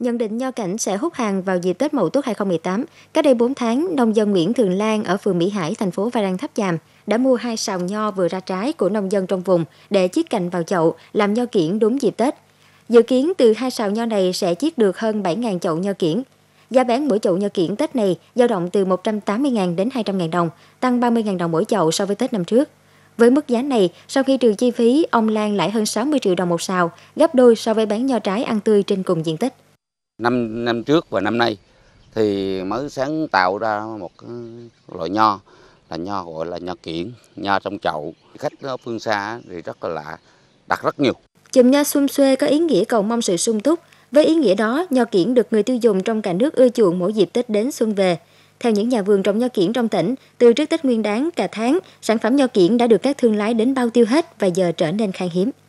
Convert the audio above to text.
Nhận định nho cảnh sẽ hút hàng vào dịp Tết Mậu Tuất 2018, cách đây 4 tháng, nông dân Nguyễn Thường Lan ở phường Mỹ Hải, thành phố Và Rang Tháp Chàm đã mua hai sào nho vừa ra trái của nông dân trong vùng để chiết cành vào chậu làm nho kiển đúng dịp Tết. Dự kiến từ hai sào nho này sẽ chiết được hơn 7.000 chậu nho kiển. Giá bán mỗi chậu nho kiển Tết này dao động từ 180.000 đến 200.000 đồng, tăng 30.000 đồng mỗi chậu so với Tết năm trước. Với mức giá này, sau khi trừ chi phí, ông Lan lãi hơn 60 triệu đồng một sào, gấp đôi so với bán nho trái ăn tươi trên cùng diện tích. Năm năm trước và năm nay thì mới sáng tạo ra một loại nho là nho gọi là nho kiển, nho trong chậu. Khách phương xa thì rất là lạ, đặt rất nhiều. Chùm nho sum xuê có ý nghĩa cầu mong sự sung túc. Với ý nghĩa đó, nho kiển được người tiêu dùng trong cả nước ưa chuộng mỗi dịp Tết đến xuân về. Theo những nhà vườn trồng nho kiển trong tỉnh, từ trước Tết Nguyên đáng cả tháng, sản phẩm nho kiển đã được các thương lái đến bao tiêu hết và giờ trở nên khan hiếm.